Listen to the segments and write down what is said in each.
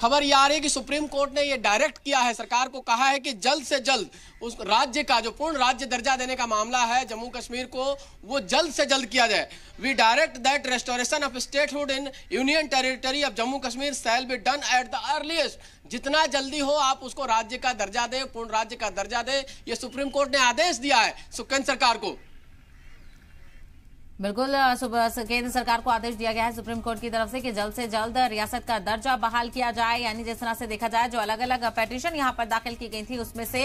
खबर यह आ रही है कि सुप्रीम कोर्ट ने यह डायरेक्ट किया है सरकार को कहा है कि जल्द से जल्द उस राज्य का जो पूर्ण राज्य दर्जा देने का मामला है जम्मू कश्मीर को वो जल्द से जल्द किया जाए we direct that restoration of statehood in union territory of Jammu Kashmir shall be done at the earliest जितना जल्दी हो आप उसको राज्य का दर्जा दें पूर्ण राज्य का दर्जा दें ये सुप्रीम कोर्ट ने आदेश दिया है सुकेंद्र सरकार को बिल्कुल केंद्र सरकार को आदेश दिया गया है सुप्रीम कोर्ट की तरफ से कि जल्द से जल्द रियासत का दर्जा बहाल किया जाए यानी जिस तरह से देखा जाए जो अलग अलग पेटिशन यहाँ पर दाखिल की गई थी उसमें से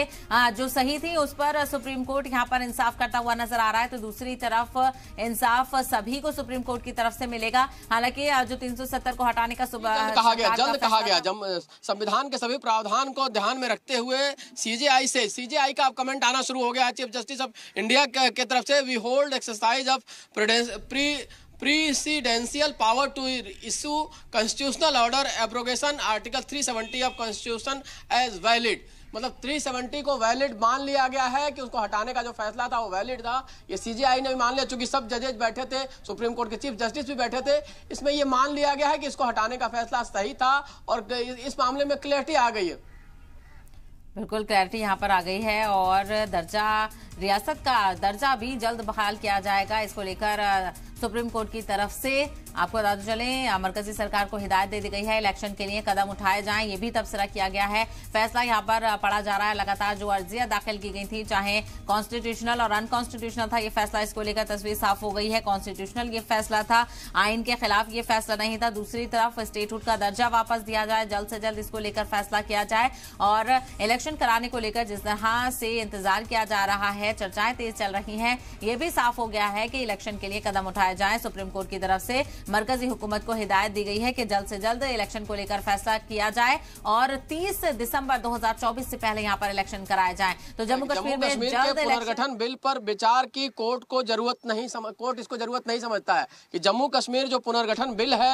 जो सही थी उस पर सुप्रीम कोर्ट यहाँ पर इंसाफ करता हुआ नजर आ रहा है तो दूसरी तरफ इंसाफ सभी को सुप्रीम कोर्ट की तरफ से मिलेगा हालांकि जो तीन को हटाने का कहा गया जल्द कहा गया जब संविधान के सभी प्रावधान को ध्यान में रखते हुए सीजेआई से सीजेआई का कमेंट आना शुरू हो गया चीफ जस्टिस ऑफ इंडिया के तरफ से we hold exercise of presidential power to issue constitutional order abrogation article 370 seventy of constitution as valid मतलब 370 को वैलिड मान लिया गया है कि उसको हटाने का जो फैसला था वो वैलिड था ये सीजीआई ने भी मान लिया चूंकि सब जजेज बैठे थे सुप्रीम कोर्ट के चीफ जस्टिस भी बैठे थे इसमें ये मान लिया गया है कि इसको हटाने का फैसला सही था और इस मामले में क्लैरिटी आ गई है बिल्कुल क्लैरिटी यहाँ पर आ गई है और दर्जा रियासत का दर्जा भी जल्द बहाल किया जाएगा इसको लेकर सुप्रीम कोर्ट की तरफ से आपको बता तो चले मरकजी सरकार को हिदायत दे दी गई है इलेक्शन के लिए कदम उठाए जाएं ये भी तबसरा किया गया है फैसला यहाँ पर पड़ा जा रहा है लगातार जो अर्जियां दाखिल की गई थी चाहे कॉन्स्टिट्यूशनल और अनकॉन्स्टिट्यूशनल था ये फैसला इसको लेकर तस्वीर साफ हो गई है कॉन्स्टिट्यूशनल ये फैसला था आइन के खिलाफ ये फैसला नहीं था दूसरी तरफ स्टेटहुड का दर्जा वापस दिया जाए जल्द से जल्द इसको लेकर फैसला किया जाए और इलेक्शन कराने को लेकर जिस तरह से इंतजार किया जा रहा है चर्चाएं तेज चल रही हैं ये भी साफ हो गया है कि इलेक्शन के लिए कदम उठाए उठाए जाएं सुप्रीम कोर्ट की तरफ से मरकजी हुकूमत को हिदायत दी गई है कि जल्द से जल्द इलेक्शन को लेकर फैसला किया जाए और 30 दिसंबर 2024 से पहले यहां पर इलेक्शन कराए जाएं तो जम्मू कश्मीर में जल्द पुनर्गठन बिल पर विचार की कोर्ट को जरूरत नहीं कोर्ट इसको जरूरत नहीं समझता है कि जम्मू कश्मीर जो पुनर्गठन बिल है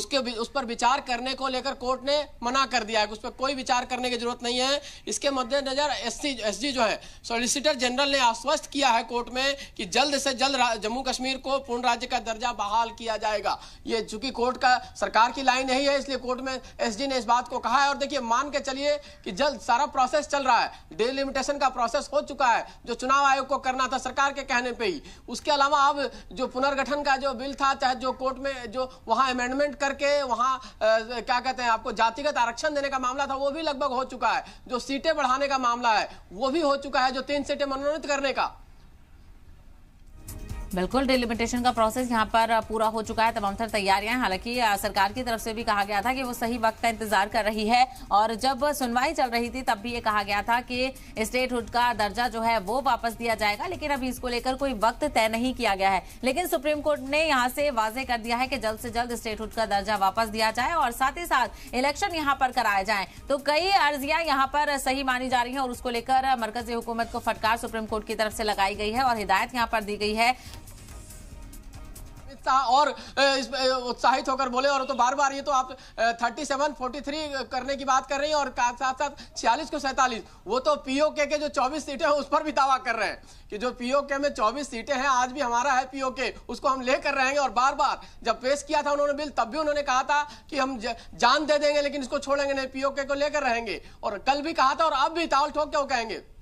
उसके उस पर विचार करने को लेकर कोर्ट ने मना कर दिया है उस पर कोई विचार करने की जरूरत नहीं है इसके मद्देनजर एस जो है सॉलिसिटर जनरल ने आश्वस्त किया है कोर्ट में कि जल्द से जल्द जम्मू कश्मीर को पूर्ण राज्य का दर्जा बहाल किया जाएगा ये चूंकि कोर्ट का सरकार की लाइन नहीं है इसलिए कोर्ट में एसडी ने इस बात को कहा है और देखिए मान के चलिए कि जल्द सारा प्रोसेस चल रहा है डिलिमिटेशन का प्रोसेस हो चुका है जो चुनाव आयोग को करना था सरकार के कहने पर ही उसके अलावा अब जो पुनर्गठन का जो बिल था चाहे जो कोर्ट में जो वहाँ अमेंडमेंट करके वहाँ क्या कहते हैं आपको जातिगत आरक्षण देने का मामला था वो भी लगभग हो चुका है जो सीटें बढ़ाने का मामला है वो भी हो चुका है जो तीन सीटें मनोनीत करने का बिल्कुल डिलिमिटेशन का प्रोसेस यहाँ पर पूरा हो चुका है तमाम तैयारियां हालांकि सरकार की तरफ से भी कहा गया था कि वो सही वक्त का इंतजार कर रही है और जब सुनवाई चल रही थी तब भी ये कहा गया था कि स्टेटहुड का दर्जा जो है वो वापस दिया जाएगा लेकिन अभी इसको लेकर कोई वक्त तय नहीं किया गया है लेकिन सुप्रीम कोर्ट ने यहाँ से वाजे कर दिया है कि जल्द से जल्द स्टेटहुड का दर्जा वापस दिया जाए और साथ ही साथ इलेक्शन यहाँ पर कराए जाए तो कई अर्जियां यहाँ पर सही मानी जा रही है और उसको लेकर मरकजी हुकूमत को फटकार सुप्रीम कोर्ट की तरफ से लगाई गई है और हिदायत यहाँ पर दी गई है सकता और उत्साहित होकर बोले और तो बार बार ये तो आप 37, 43 करने की बात कर रही हैं और साथ साथ छियालीस को सैंतालीस वो तो पीओके के जो 24 सीटें हैं उस पर भी दावा कर रहे हैं कि जो पीओके में 24 सीटें हैं आज भी हमारा है पीओके उसको हम ले कर रहेंगे और बार बार जब पेश किया था उन्होंने बिल तब भी उन्होंने कहा था कि हम जान दे देंगे लेकिन इसको छोड़ेंगे नहीं पीओके को लेकर रहेंगे और कल भी कहा था और अब भी ताल ठोक के कहेंगे